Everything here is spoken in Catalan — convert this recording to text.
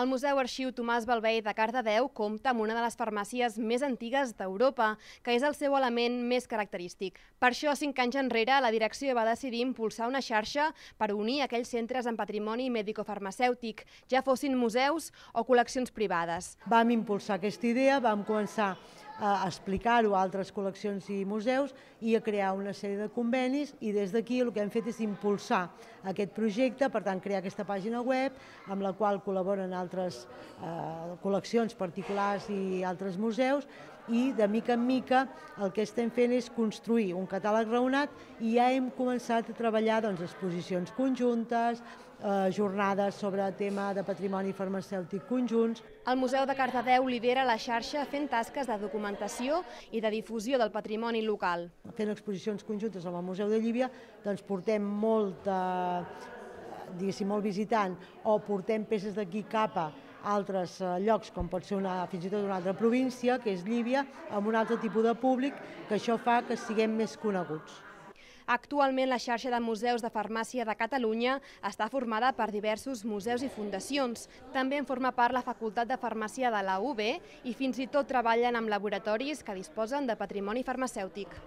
El Museu Arxiu Tomàs Balvei de Cardedeu compta amb una de les farmàcies més antigues d'Europa, que és el seu element més característic. Per això, cinc anys enrere, la direcció va decidir impulsar una xarxa per unir aquells centres en patrimoni mèdico-farmacèutic, ja fossin museus o col·leccions privades. Vam impulsar aquesta idea, vam començar a explicar-ho a altres col·leccions i museus i a crear una sèrie de convenis i des d'aquí el que hem fet és impulsar aquest projecte, per tant crear aquesta pàgina web amb la qual col·laboren altres eh, col·leccions particulars i altres museus i de mica en mica el que estem fent és construir un catàleg raonat i ja hem començat a treballar doncs, exposicions conjuntes, eh, jornades sobre tema de patrimoni farmacèutic conjunts. El Museu de Cardedeu lidera la xarxa fent tasques de documentació i de difusió del patrimoni local. Fent exposicions conjuntes amb el Museu de Llívia doncs portem molta, eh, diguéssim, molt visitant o portem peces d'aquí cap a altres eh, llocs, com pot ser una, fins i tot una altra província, que és Llívia, amb un altre tipus de públic, que això fa que siguem més coneguts. Actualment, la xarxa de museus de farmàcia de Catalunya està formada per diversos museus i fundacions. També en forma part la Facultat de Farmàcia de la UB i fins i tot treballen amb laboratoris que disposen de patrimoni farmacèutic.